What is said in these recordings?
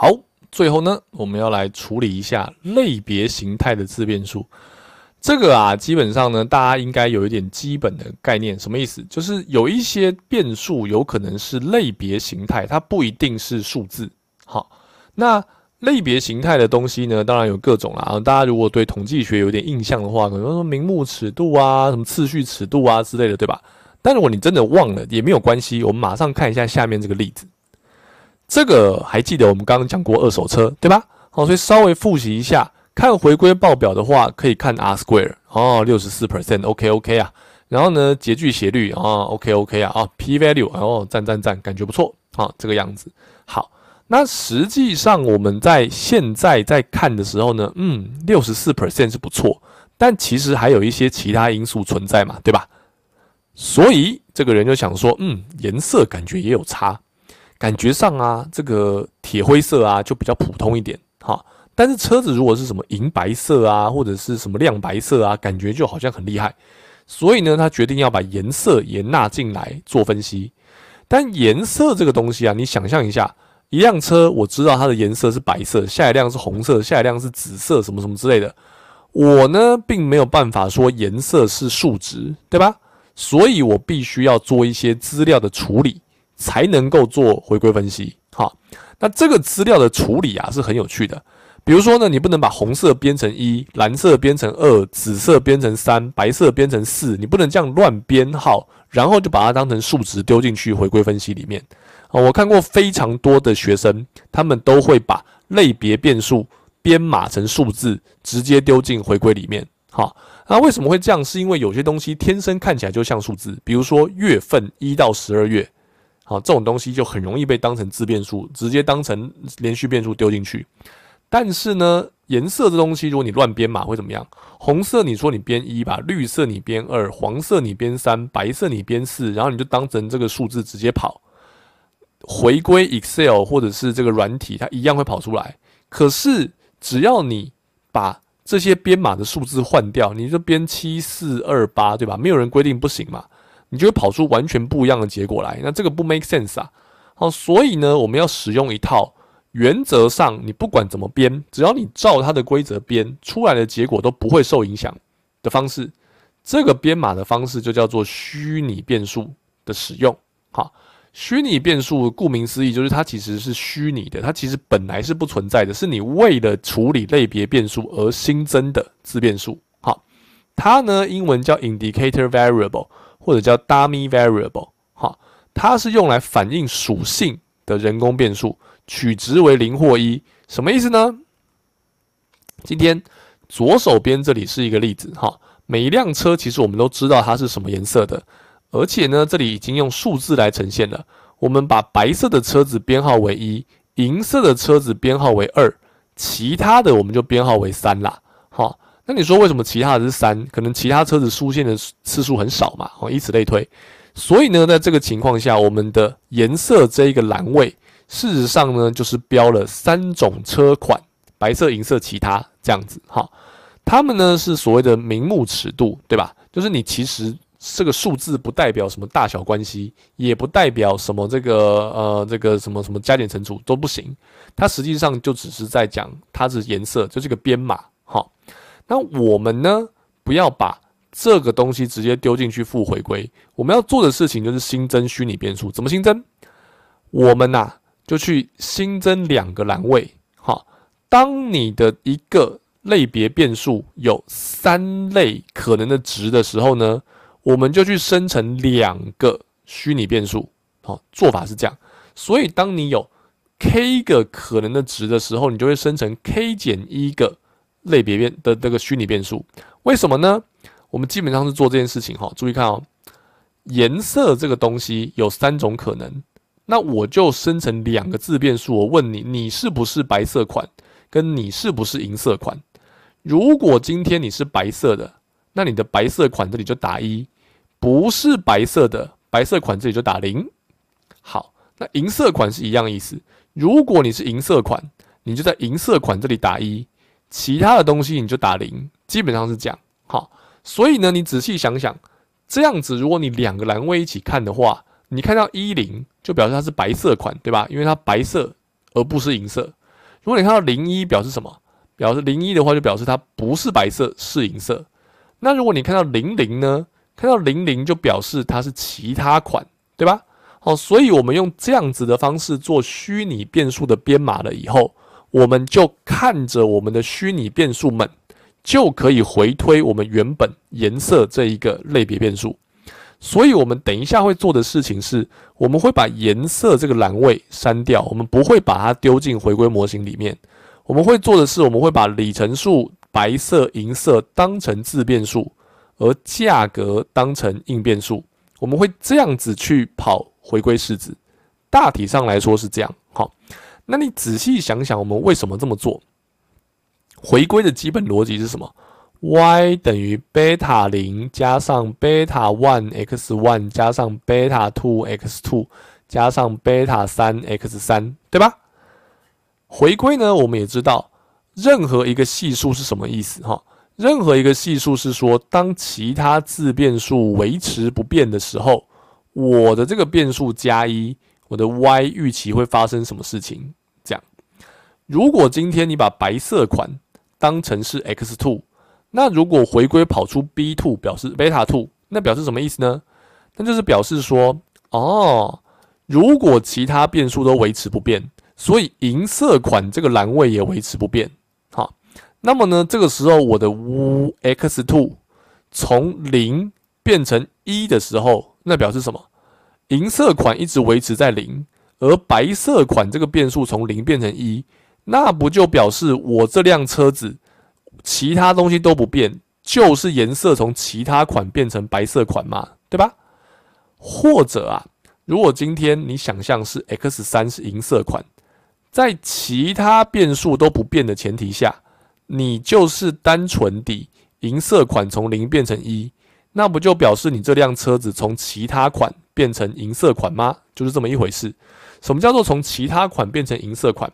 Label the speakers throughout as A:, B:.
A: 好，最后呢，我们要来处理一下类别形态的自变数。这个啊，基本上呢，大家应该有一点基本的概念，什么意思？就是有一些变数有可能是类别形态，它不一定是数字。好，那类别形态的东西呢，当然有各种啦。大家如果对统计学有点印象的话，可能说名目尺度啊，什么次序尺度啊之类的，对吧？但如果你真的忘了，也没有关系，我们马上看一下下面这个例子。这个还记得我们刚刚讲过二手车对吧？好，所以稍微复习一下。看回归报表的话，可以看 R square 哦，六十四 percent，OK OK 啊。然后呢，截距斜率啊，OK OK 啊，啊，p value 哦，赞赞赞，感觉不错啊，这个样子。好，那实际上我们在现在在看的时候呢，嗯，六十四 percent 是不错，但其实还有一些其他因素存在嘛，对吧？所以这个人就想说，嗯，颜色感觉也有差。感觉上啊，这个铁灰色啊就比较普通一点哈。但是车子如果是什么银白色啊，或者是什么亮白色啊，感觉就好像很厉害。所以呢，他决定要把颜色也纳进来做分析。但颜色这个东西啊，你想象一下，一辆车我知道它的颜色是白色，下一辆是红色，下一辆是紫色，什么什么之类的。我呢，并没有办法说颜色是数值，对吧？所以我必须要做一些资料的处理。才能够做回归分析，哈。那这个资料的处理啊是很有趣的。比如说呢，你不能把红色编成一，蓝色编成二，紫色编成三，白色编成四，你不能这样乱编号，然后就把它当成数值丢进去回归分析里面。我看过非常多的学生，他们都会把类别变数编码成数字，直接丢进回归里面，哈。那为什么会这样？是因为有些东西天生看起来就像数字，比如说月份一到十二月。好，这种东西就很容易被当成自变数，直接当成连续变数丢进去。但是呢，颜色这东西，如果你乱编码会怎么样？红色你说你编一吧，绿色你编二，黄色你编三，白色你编四，然后你就当成这个数字直接跑回归 Excel 或者是这个软体，它一样会跑出来。可是只要你把这些编码的数字换掉，你就编七四二八，对吧？没有人规定不行嘛。你就会跑出完全不一样的结果来，那这个不 make sense 啊？好，所以呢，我们要使用一套原则上你不管怎么编，只要你照它的规则编出来的结果都不会受影响的方式。这个编码的方式就叫做虚拟变数的使用。好，虚拟变数顾名思义就是它其实是虚拟的，它其实本来是不存在的，是你为了处理类别变数而新增的自变数。好，它呢英文叫 indicator variable。或者叫 dummy variable，哈，它是用来反映属性的人工变数，取值为零或一，什么意思呢？今天左手边这里是一个例子，哈，每一辆车其实我们都知道它是什么颜色的，而且呢，这里已经用数字来呈现了，我们把白色的车子编号为一，银色的车子编号为二，其他的我们就编号为三啦，哈。那你说为什么其他的是三？可能其他车子出现的次数很少嘛？哦，以此类推。所以呢，在这个情况下，我们的颜色这一个栏位，事实上呢，就是标了三种车款：白色、银色、其他这样子。哈，它们呢是所谓的明目尺度，对吧？就是你其实这个数字不代表什么大小关系，也不代表什么这个呃这个什么什么加减乘除都不行。它实际上就只是在讲它是颜色，就这个编码。那我们呢？不要把这个东西直接丢进去负回归。我们要做的事情就是新增虚拟变数。怎么新增？我们呐就去新增两个栏位。好，当你的一个类别变数有三类可能的值的时候呢，我们就去生成两个虚拟变数。好，做法是这样。所以当你有 k 个可能的值的时候，你就会生成 k 减一个。类别变的这个虚拟变数，为什么呢？我们基本上是做这件事情哈。注意看哦，颜色这个东西有三种可能，那我就生成两个字变数。我问你，你是不是白色款？跟你是不是银色款？如果今天你是白色的，那你的白色款这里就打一；不是白色的，白色款这里就打零。好，那银色款是一样意思。如果你是银色款，你就在银色款这里打一。其他的东西你就打零，基本上是这样。好，所以呢，你仔细想想，这样子，如果你两个栏位一起看的话，你看到一零就表示它是白色款，对吧？因为它白色而不是银色。如果你看到零一，表示什么？表示零一的话，就表示它不是白色，是银色。那如果你看到零零呢？看到零零就表示它是其他款，对吧？好，所以我们用这样子的方式做虚拟变数的编码了以后。我们就看着我们的虚拟变数们，就可以回推我们原本颜色这一个类别变数。所以，我们等一下会做的事情是，我们会把颜色这个栏位删掉，我们不会把它丢进回归模型里面。我们会做的是，我们会把里程数、白色、银色当成自变数，而价格当成应变数。我们会这样子去跑回归式子，大体上来说是这样。好。那你仔细想想，我们为什么这么做？回归的基本逻辑是什么？Y 等于贝塔零加上贝塔 one X one 加上贝塔 two X two 加上贝塔三 X 三，对吧？回归呢，我们也知道，任何一个系数是什么意思？哈，任何一个系数是说，当其他自变数维持不变的时候，我的这个变数加一。我的 Y 预期会发生什么事情？这样，如果今天你把白色款当成是 X two，那如果回归跑出 B two 表示 b e two，那表示什么意思呢？那就是表示说，哦，如果其他变数都维持不变，所以银色款这个栏位也维持不变。好，那么呢，这个时候我的乌 X two 从零变成一的时候，那表示什么？银色款一直维持在零，而白色款这个变数从零变成一，那不就表示我这辆车子其他东西都不变，就是颜色从其他款变成白色款嘛，对吧？或者啊，如果今天你想象是 X 三是银色款，在其他变数都不变的前提下，你就是单纯的银色款从零变成一，那不就表示你这辆车子从其他款。变成银色款吗？就是这么一回事。什么叫做从其他款变成银色款？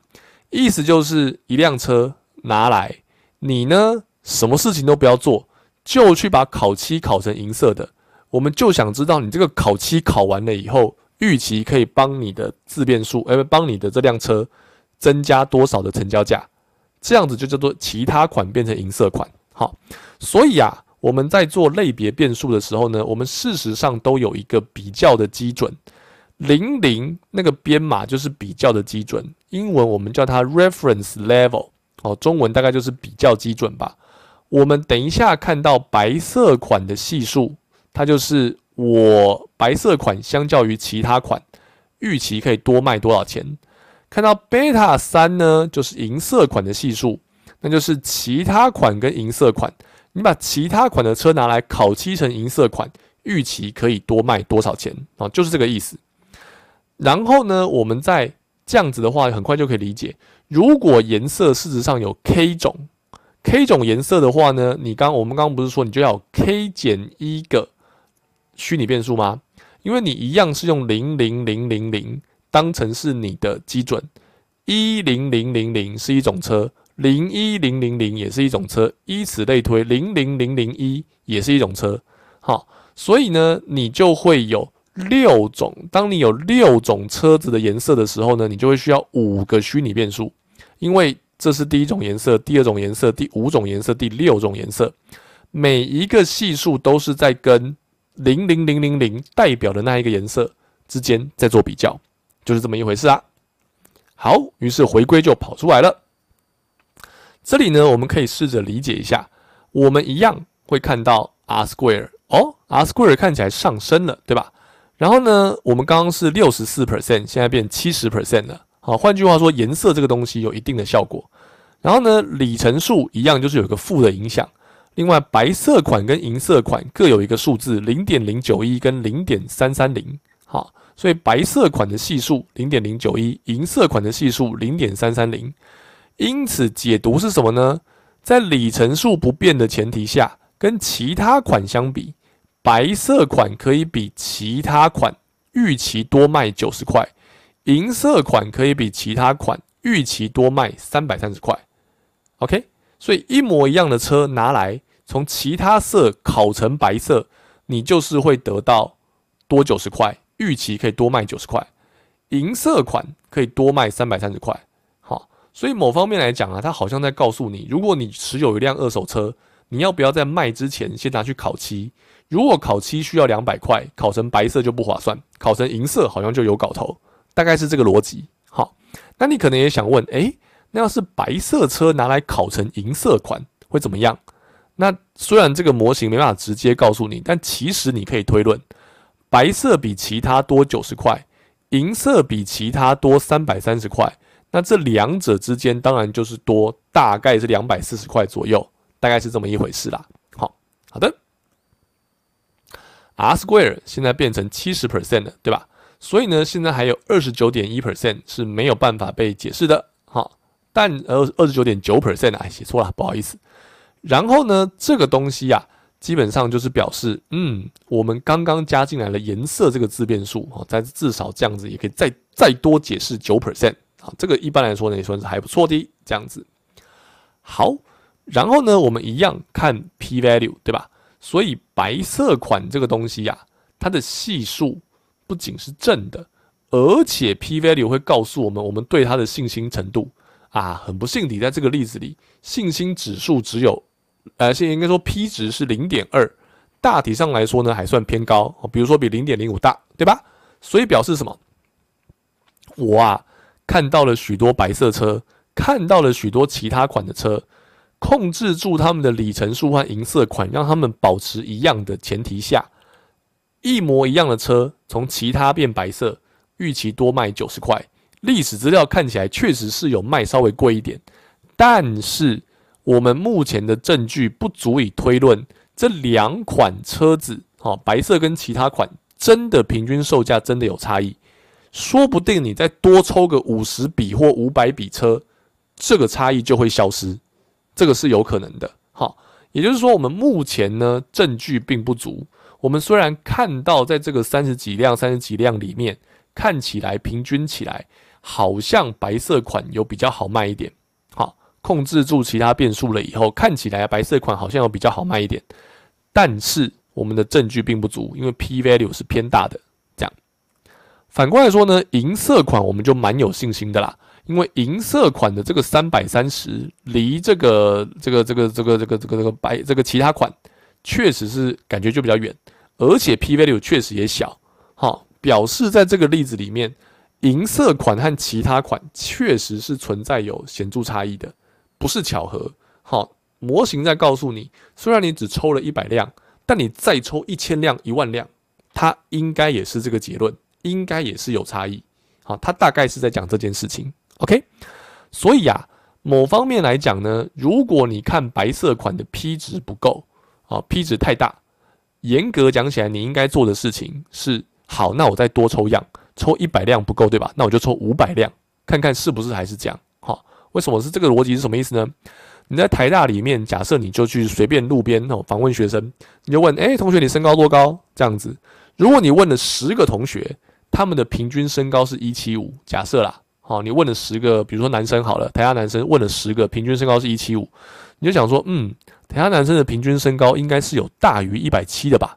A: 意思就是一辆车拿来，你呢，什么事情都不要做，就去把烤漆烤成银色的。我们就想知道你这个烤漆烤完了以后，预期可以帮你的自变数，哎，帮你的这辆车增加多少的成交价？这样子就叫做其他款变成银色款。好，所以啊。我们在做类别变数的时候呢，我们事实上都有一个比较的基准，零零那个编码就是比较的基准。英文我们叫它 reference level，哦，中文大概就是比较基准吧。我们等一下看到白色款的系数，它就是我白色款相较于其他款预期可以多卖多少钱。看到 beta 三呢，就是银色款的系数，那就是其他款跟银色款。你把其他款的车拿来烤漆成银色款，预期可以多卖多少钱啊？就是这个意思。然后呢，我们在这样子的话，很快就可以理解。如果颜色事实上有 k 种，k 种颜色的话呢，你刚我们刚刚不是说你就要 k 减一个虚拟变数吗？因为你一样是用零零零零零当成是你的基准，一零零零零是一种车。零一零零零也是一种车，依此类推，零零零零一也是一种车，好，所以呢，你就会有六种。当你有六种车子的颜色的时候呢，你就会需要五个虚拟变数，因为这是第一种颜色，第二种颜色，第五种颜色，第六种颜色，每一个系数都是在跟零零零零零代表的那一个颜色之间在做比较，就是这么一回事啊。好，于是回归就跑出来了。这里呢，我们可以试着理解一下，我们一样会看到 R square 哦，R square 看起来上升了，对吧？然后呢，我们刚刚是六十四 percent，现在变七十 percent 了。好，换句话说，颜色这个东西有一定的效果。然后呢，里程数一样就是有一个负的影响。另外，白色款跟银色款各有一个数字，零点零九一跟零点三三零。好，所以白色款的系数零点零九一，银色款的系数零点三三零。因此，解读是什么呢？在里程数不变的前提下，跟其他款相比，白色款可以比其他款预期多卖九十块；银色款可以比其他款预期多卖三百三十块。OK，所以一模一样的车拿来从其他色烤成白色，你就是会得到多九十块预期可以多卖九十块，银色款可以多卖三百三十块。所以某方面来讲啊，它好像在告诉你，如果你持有一辆二手车，你要不要在卖之前先拿去烤漆？如果烤漆需要两百块，烤成白色就不划算，烤成银色好像就有搞头，大概是这个逻辑。好，那你可能也想问，诶，那要是白色车拿来烤成银色款会怎么样？那虽然这个模型没办法直接告诉你，但其实你可以推论，白色比其他多九十块，银色比其他多三百三十块。那这两者之间当然就是多，大概是两百四十块左右，大概是这么一回事啦。好，好的，R square 现在变成七十 percent 了，对吧？所以呢，现在还有二十九点一 percent 是没有办法被解释的。好，但二二十九点九 percent 啊，写错了，不好意思。然后呢，这个东西呀，基本上就是表示，嗯，我们刚刚加进来了颜色这个自变数，好，但至少这样子也可以再再多解释九 percent。啊，这个一般来说呢也算是还不错的这样子。好，然后呢，我们一样看 p value，对吧？所以白色款这个东西呀，它的系数不仅是正的，而且 p value 会告诉我们我们对它的信心程度啊。很不幸的，在这个例子里，信心指数只有，呃，现在应该说 p 值是零点二，大体上来说呢还算偏高，比如说比零点零五大，对吧？所以表示什么？我啊。看到了许多白色车，看到了许多其他款的车，控制住他们的里程数和银色款，让他们保持一样的前提下，一模一样的车从其他变白色，预期多卖九十块。历史资料看起来确实是有卖稍微贵一点，但是我们目前的证据不足以推论这两款车子，哦、白色跟其他款真的平均售价真的有差异。说不定你再多抽个五十笔或五百笔车，这个差异就会消失，这个是有可能的。好，也就是说，我们目前呢证据并不足。我们虽然看到在这个三十几辆、三十几辆里面，看起来平均起来好像白色款有比较好卖一点。好，控制住其他变数了以后，看起来白色款好像有比较好卖一点，但是我们的证据并不足，因为 p value 是偏大的。反过来说呢，银色款我们就蛮有信心的啦，因为银色款的这个三百三十离这个这个这个这个这个这个这个白这个其他款，确实是感觉就比较远，而且 p value 确实也小，好，表示在这个例子里面，银色款和其他款确实是存在有显著差异的，不是巧合。好，模型在告诉你，虽然你只抽了一百辆，但你再抽一千辆一万辆，它应该也是这个结论。应该也是有差异，好，他大概是在讲这件事情。OK，所以啊，某方面来讲呢，如果你看白色款的 P 值不够，啊，P 值太大，严格讲起来，你应该做的事情是，好，那我再多抽样，抽一百辆不够，对吧？那我就抽五百辆，看看是不是还是这样。好，为什么是这个逻辑是什么意思呢？你在台大里面，假设你就去随便路边哦访问学生，你就问，哎，同学你身高多高？这样子，如果你问了十个同学。他们的平均身高是一七五，假设啦，好，你问了十个，比如说男生好了，台大男生问了十个，平均身高是一七五，你就想说，嗯，台大男生的平均身高应该是有大于一百七的吧？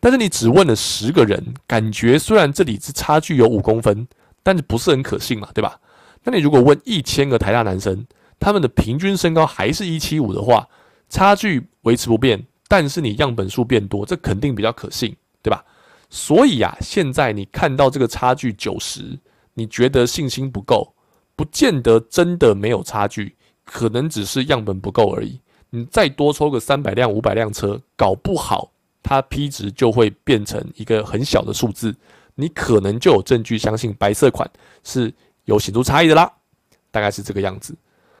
A: 但是你只问了十个人，感觉虽然这里是差距有五公分，但是不是很可信嘛，对吧？那你如果问一千个台大男生，他们的平均身高还是一七五的话，差距维持不变，但是你样本数变多，这肯定比较可信，对吧？所以啊，现在你看到这个差距九十，你觉得信心不够，不见得真的没有差距，可能只是样本不够而已。你再多抽个三百辆、五百辆车，搞不好它 P 值就会变成一个很小的数字，你可能就有证据相信白色款是有显著差异的啦。大概是这个样子。